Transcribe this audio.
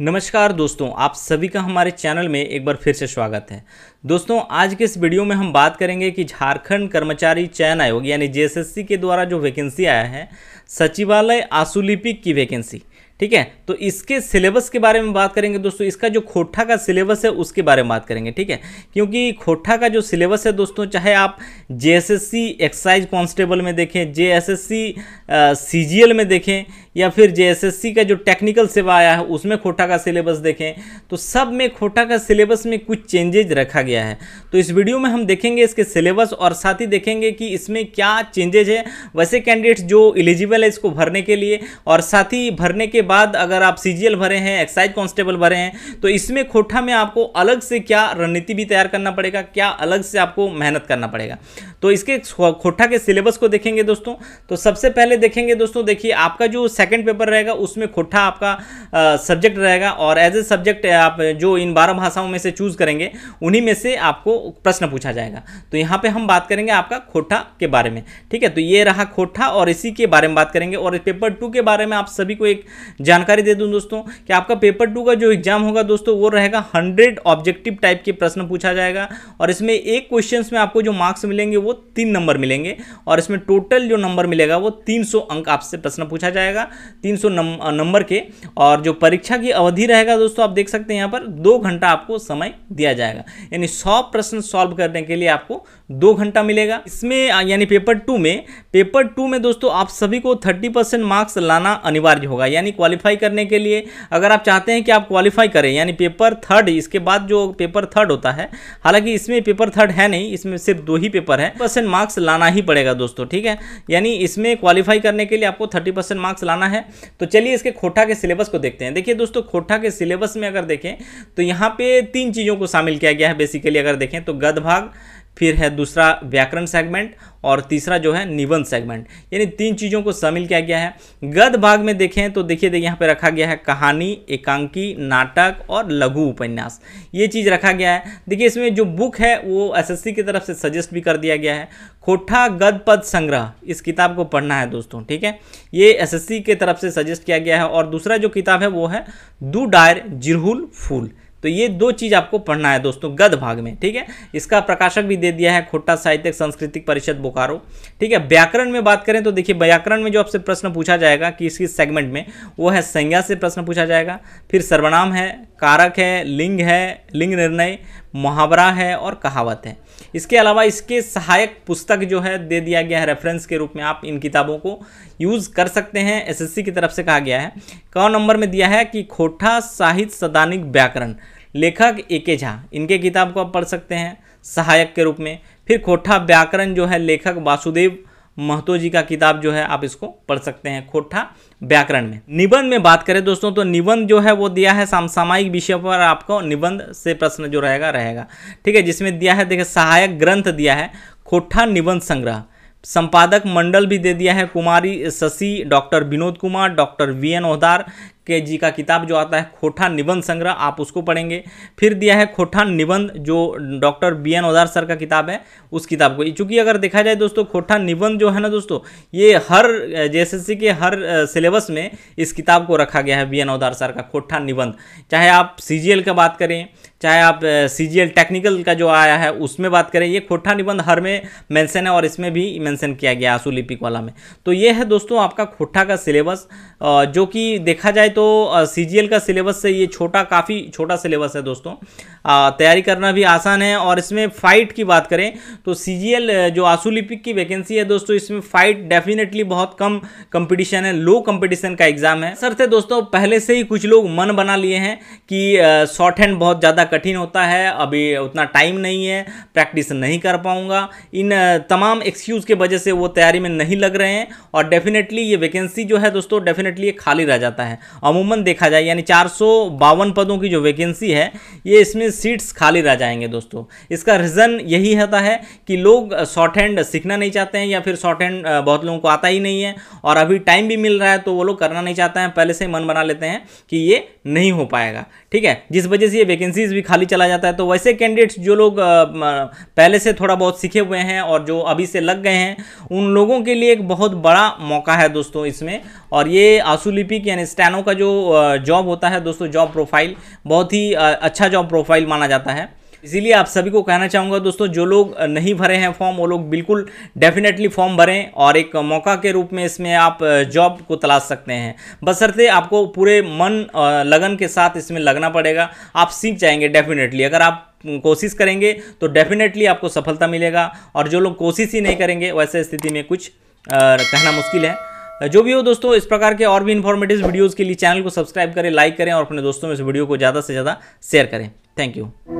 नमस्कार दोस्तों आप सभी का हमारे चैनल में एक बार फिर से स्वागत है दोस्तों आज के इस वीडियो में हम बात करेंगे कि झारखंड कर्मचारी चयन आयोग यानी जेएसएससी के द्वारा जो वैकेंसी आया है सचिवालय आशुलिपिक की वैकेंसी ठीक है तो इसके सिलेबस के बारे में बात करेंगे दोस्तों इसका जो खोटा का सिलेबस है उसके बारे में बात करेंगे ठीक है क्योंकि खोटा का जो सिलेबस है दोस्तों चाहे आप जे एक्साइज कॉन्स्टेबल में देखें जे एस में देखें या फिर जे का जो टेक्निकल सेवा आया है उसमें खोटा का सिलेबस देखें तो सब में खोटा का सिलेबस में कुछ चेंजेज रखा गया है तो इस वीडियो में हम देखेंगे इसके सिलेबस और साथ ही देखेंगे कि इसमें क्या चेंजेज है वैसे कैंडिडेट्स जो एलिजिबल है इसको भरने के लिए और साथ ही भरने के बाद अगर आप सी भरे हैं एक्साइज कांस्टेबल भरे हैं तो इसमें खोटा में आपको अलग से क्या रणनीति भी तैयार करना पड़ेगा क्या अलग से आपको मेहनत करना पड़ेगा तो इसके खोटा के सिलेबस को देखेंगे दोस्तों तो सबसे पहले देखेंगे दोस्तों देखिए आपका जो सेकेंड पेपर रहेगा उसमें खोटा आपका सब्जेक्ट रहेगा और एज ए सब्जेक्ट आप जो इन बारह भाषाओं में से चूज़ करेंगे उन्हीं में से आपको प्रश्न पूछा जाएगा तो यहाँ पर हम बात करेंगे आपका खोटा के बारे में ठीक है तो ये रहा खोटा और इसी के बारे में बात करेंगे और पेपर टू के बारे में आप सभी को एक जानकारी दे दूं दोस्तों कि आपका पेपर टू का जो एग्जाम होगा दोस्तों वो रहेगा हंड्रेड ऑब्जेक्टिव टाइप के प्रश्न पूछा जाएगा और इसमें एक क्वेश्चन में आपको जो मार्क्स मिलेंगे वो तीन नंबर मिलेंगे और इसमें टोटल जो नंबर मिलेगा वो तीन अंक आपसे प्रश्न पूछा जाएगा तीन नंबर के और जो परीक्षा की अवधि रहेगा दोस्तों आप देख सकते हैं यहाँ पर दो घंटा आपको समय दिया जाएगा यानी सौ प्रश्न सॉल्व करने के लिए आपको दो घंटा मिलेगा इसमें यानी पेपर टू में पेपर टू में दोस्तों आप सभी को थर्टी परसेंट मार्क्स लाना अनिवार्य होगा यानी क्वालिफाई करने के लिए अगर आप चाहते हैं कि आप क्वालिफाई करें यानी पेपर थर्ड इसके बाद जो पेपर थर्ड होता है हालांकि इसमें पेपर थर्ड है नहीं इसमें सिर्फ दो ही पेपर है परसेंट मार्क्स लाना ही पड़ेगा दोस्तों ठीक है यानी इसमें क्वालिफाई करने के लिए आपको थर्टी परसेंट मार्क्स लाना है तो चलिए इसके खोटा के सिलेबस को देखते हैं देखिए दोस्तों खोटा के सिलेबस में अगर देखें तो यहाँ पे तीन चीज़ों को शामिल किया गया है बेसिकली अगर देखें तो गद भाग फिर है दूसरा व्याकरण सेगमेंट और तीसरा जो है निबंध सेगमेंट यानी तीन चीज़ों को शामिल किया गया है गद भाग में देखें तो देखिए देखिए यहाँ पे रखा गया है कहानी एकांकी नाटक और लघु उपन्यास ये चीज़ रखा गया है देखिए इसमें जो बुक है वो एसएससी की तरफ से सजेस्ट भी कर दिया गया है खोठा गद पद संग्रह इस किताब को पढ़ना है दोस्तों ठीक है ये एस के तरफ से सजेस्ट किया गया है और दूसरा जो किताब है वो है दू डायर जिरहुल फूल तो ये दो चीज़ आपको पढ़ना है दोस्तों गद भाग में ठीक है इसका प्रकाशक भी दे दिया है खोटा साहित्य सांस्कृतिक परिषद बोकारो ठीक है व्याकरण में बात करें तो देखिए व्याकरण में जो आपसे प्रश्न पूछा जाएगा कि इसकी सेगमेंट में वो है संज्ञा से प्रश्न पूछा जाएगा फिर सर्वनाम है कारक है लिंग है लिंग निर्णय मुहावरा है और कहावत है इसके अलावा इसके सहायक पुस्तक जो है दे दिया गया है रेफरेंस के रूप में आप इन किताबों को यूज़ कर सकते हैं एसएससी की तरफ से कहा गया है कौन नंबर में दिया है कि खोटा साहित्य सदानिक व्याकरण लेखक ए के झा इनके किताब को आप पढ़ सकते हैं सहायक के रूप में फिर खोटा व्याकरण जो है लेखक वासुदेव महतो जी का किताब जो है आप इसको पढ़ सकते हैं खोटा व्याकरण में निबंध में बात करें दोस्तों तो निबंध जो है वो दिया है समसामयिक विषय पर आपको निबंध से प्रश्न जो रहेगा रहेगा ठीक है जिसमें दिया है देखिए सहायक ग्रंथ दिया है खोटा निबंध संग्रह संपादक मंडल भी दे दिया है Kumari Shashi doctor Vinod Kumar doctor V N Ohdar के जी का किताब जो आता है खोठा निबंध संग्रह आप उसको पढ़ेंगे फिर दिया है खोठा निबंध जो doctor B N Odar sir का किताब है उस किताब को चूँकि अगर देखा जाए दोस्तों खोठा निबंध जो है ना दोस्तों ये हर जे के हर सिलेबस में इस किताब को रखा गया है बी एन ओदार सर का खोठा निबंध चाहे आप सी का बात करें चाहे आप सी टेक्निकल का जो आया है उसमें बात करें ये खोठा निबंध हर में मेंशन है और इसमें भी मेंशन किया गया आंसू लिपिक वाला में तो ये है दोस्तों आपका खोठा का सिलेबस जो कि देखा जाए तो तो सी का सिलेबस से ये छोटा काफ़ी छोटा सिलेबस है दोस्तों तैयारी करना भी आसान है और इसमें फ़ाइट की बात करें तो सी जो आसूलिपिक की वैकेंसी है दोस्तों इसमें फ़ाइट डेफिनेटली बहुत कम कंपटीशन है लो कंपटीशन का एग्ज़ाम है सर थे दोस्तों पहले से ही कुछ लोग मन बना लिए हैं कि शॉर्ट हैंड बहुत ज़्यादा कठिन होता है अभी उतना टाइम नहीं है प्रैक्टिस नहीं कर पाऊँगा इन तमाम एक्सक्यूज़ के वजह से वो तैयारी में नहीं लग रहे हैं और डेफिनेटली ये वैकेंसी जो है दोस्तों डेफिनेटली ये खाली रह जाता है अमूमन देखा जाए यानी चार पदों की जो वैकेंसी है ये इसमें सीट्स खाली रह जाएंगे दोस्तों इसका रीज़न यही होता है कि लोग शॉर्ट हैंड सीखना नहीं चाहते हैं या फिर शॉर्ट हैंड बहुत लोगों को आता ही नहीं है और अभी टाइम भी मिल रहा है तो वो लोग करना नहीं चाहते हैं पहले से मन बना लेते हैं कि ये नहीं हो पाएगा ठीक है जिस वजह से ये वैकेंसीज भी खाली चला जाता है तो वैसे कैंडिडेट्स जो लोग पहले से थोड़ा बहुत सीखे हुए हैं और जो अभी से लग गए हैं उन लोगों के लिए एक बहुत बड़ा मौका है दोस्तों इसमें और ये आंसूलिपिक यानी स्टैनो का जो जॉब होता है दोस्तों जॉब प्रोफाइल बहुत ही अच्छा जॉब प्रोफाइल माना जाता है इसीलिए आप सभी को कहना चाहूँगा दोस्तों जो लोग नहीं भरे हैं फॉर्म वो लोग बिल्कुल डेफिनेटली फॉर्म भरें और एक मौका के रूप में इसमें आप जॉब को तलाश सकते हैं बसरते आपको पूरे मन लगन के साथ इसमें लगना पड़ेगा आप सीख जाएंगे डेफिनेटली अगर आप कोशिश करेंगे तो डेफिनेटली आपको सफलता मिलेगा और जो लोग कोशिश ही नहीं करेंगे वैसे स्थिति में कुछ कहना मुश्किल है जो भी हो दोस्तों इस प्रकार के और भी इन्फॉर्मेटिव वीडियोज़ के लिए चैनल को सब्सक्राइब करें लाइक करें और अपने दोस्तों में इस वीडियो को ज़्यादा से ज़्यादा शेयर करें थैंक यू